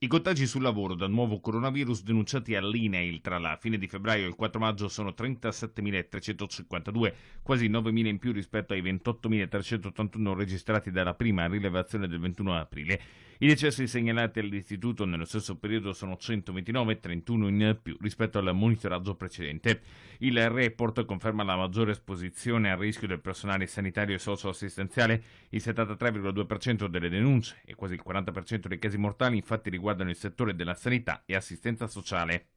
I contagi sul lavoro da nuovo coronavirus denunciati all'INEIL tra la fine di febbraio e il 4 maggio sono 37.352, quasi 9.000 in più rispetto ai 28.381 registrati dalla prima rilevazione del 21 aprile. I decessi segnalati all'istituto nello stesso periodo sono 129, 31 in più rispetto al monitoraggio precedente. Il report conferma la maggiore esposizione al rischio del personale sanitario e socio-assistenziale. Il 73,2% delle denunce e quasi il 40% dei casi mortali infatti riguardano riguardano il settore della sanità e assistenza sociale.